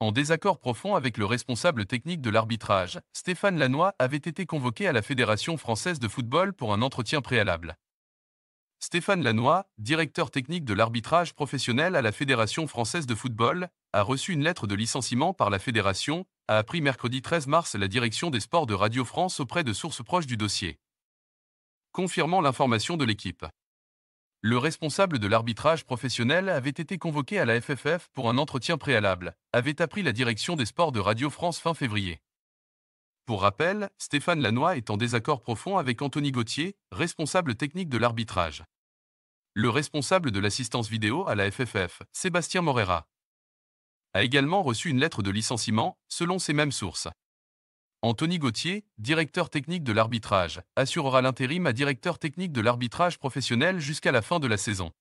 en désaccord profond avec le responsable technique de l'arbitrage, Stéphane Lannoy avait été convoqué à la Fédération française de football pour un entretien préalable. Stéphane Lannoy, directeur technique de l'arbitrage professionnel à la Fédération française de football, a reçu une lettre de licenciement par la Fédération, a appris mercredi 13 mars la direction des sports de Radio France auprès de sources proches du dossier. Confirmant l'information de l'équipe. Le responsable de l'arbitrage professionnel avait été convoqué à la FFF pour un entretien préalable, avait appris la direction des sports de Radio France fin février. Pour rappel, Stéphane Lannoy est en désaccord profond avec Anthony Gauthier, responsable technique de l'arbitrage. Le responsable de l'assistance vidéo à la FFF, Sébastien Morera, a également reçu une lettre de licenciement, selon ces mêmes sources. Anthony Gauthier, directeur technique de l'arbitrage, assurera l'intérim à directeur technique de l'arbitrage professionnel jusqu'à la fin de la saison.